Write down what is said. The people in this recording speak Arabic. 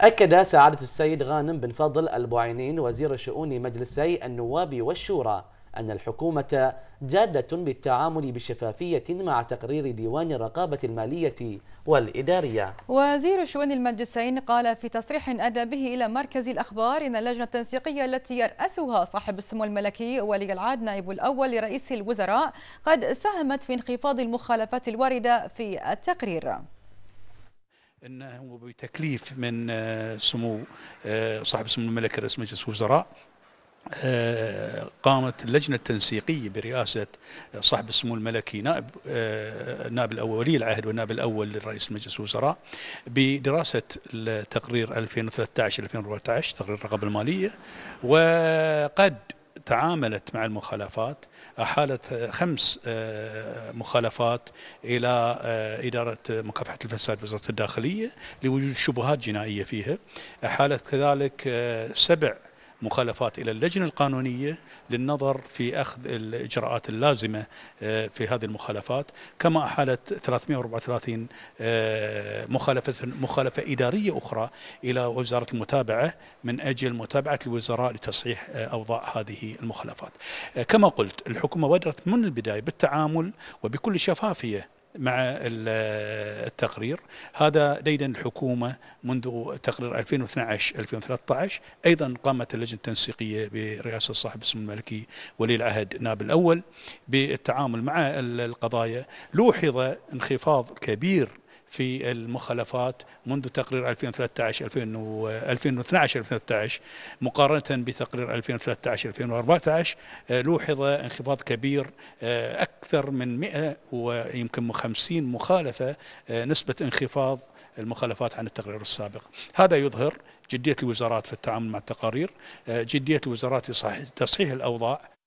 أكد سعادة السيد غانم بن فضل البعينين وزير شؤون مجلسي النواب والشورى أن الحكومة جادة بالتعامل بشفافية مع تقرير ديوان الرقابة المالية والإدارية وزير شؤون المجلسين قال في تصريح أدى به إلى مركز الأخبار أن اللجنة التنسيقية التي يرأسها صاحب السمو الملكي ولي العهد نائب الأول لرئيس الوزراء قد ساهمت في انخفاض المخالفات الواردة في التقرير انه بتكليف من آه، سمو آه، صاحب سمو الملك رئيس مجلس الوزراء آه، قامت اللجنة التنسيقية برئاسة صاحب السمو الملكي نائب النائب الأول ولي العهد والنائب الأول لرئيس مجلس الوزراء بدراسة التقرير 2013-2014 تقرير الرقابة المالية وقد تعاملت مع المخالفات أحالت خمس آه، مخالفات إلى آه، إدارة مكافحة الفساد بوزارة الداخلية لوجود شبهات جنائية فيها أحالت كذلك آه، سبع مخالفات إلى اللجنة القانونية للنظر في أخذ الإجراءات اللازمة آه، في هذه المخالفات كما أحالت 334 آه، مخالفة, مخالفة إدارية أخرى إلى وزارة المتابعة من أجل متابعة الوزراء لتصحيح آه، أوضاع هذه المخالفات كما قلت الحكومة بدرت من البداية بالتعامل وبكل شفافية مع التقرير هذا ديدن الحكومة منذ تقرير 2012-2013 أيضا قامت اللجنة التنسيقية برئاسة صاحب السمو الملكي ولي العهد نائب الأول بالتعامل مع القضايا لوحظ انخفاض كبير في المخالفات منذ تقرير 2013 2012 2013 مقارنه بتقرير 2013 2014 آه، لوحظ انخفاض كبير آه، اكثر من 100 ويمكن 50 مخالفه آه، نسبه انخفاض المخالفات عن التقرير السابق هذا يظهر جدية الوزارات في التعامل مع التقارير جدية الوزارات في تصحيح الأوضاع